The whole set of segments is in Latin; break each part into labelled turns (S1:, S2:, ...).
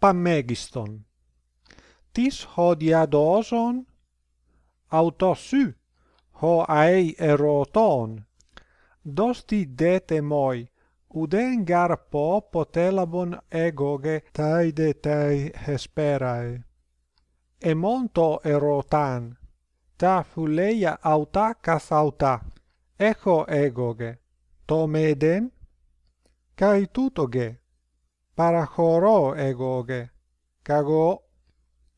S1: pa megiston tis hodia doson autosu ho ai erotan dosti dete moi uden gar po potellabon egoge tai dete esperae e monto erotan ta fu leia auta casauta echo egoge to meden kai tuto ge Parachoro egoge, cago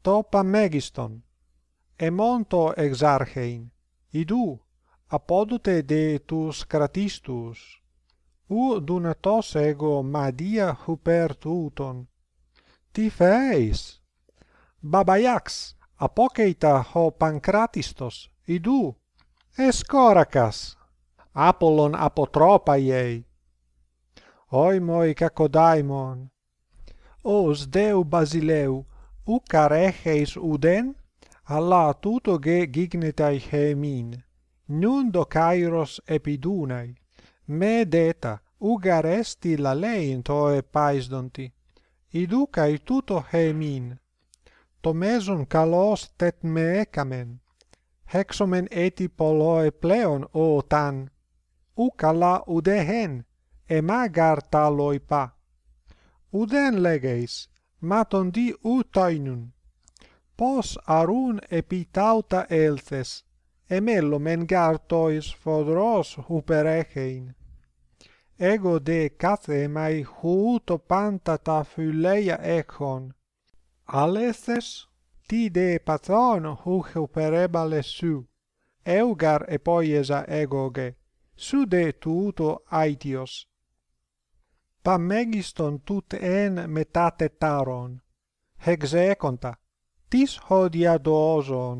S1: topa megiston. Emon to exarchein. Idu, apodute de tus kratistus. U dunetos ego madia hupertuton. Ti feis? Babayax, apoqueita ho pan Idu, es apollon Apolon apotropaiei oi moi kakodaimon. os deu basileu u carexeis uden alla tuto ge gignetai hemin nun do kairos epidunai me deta u garesti la lei in toe pais donti iduca il tuto hemin to meson kalos tet me kamen hexomen eti poloe pleon o tan u kala u e magar taloi pa. Uden legeis, maton di utainun. Pos arun epitauta elthes, emello men gartois fodros huperechein. Ego de cathemai mai huuto panta ta fylleia echon. Alethes, ti de patron huc huperebale su, eugar epoiesa egoge, su de tuto aitios pa megiston tut en metate taron hexe tis hodia dozon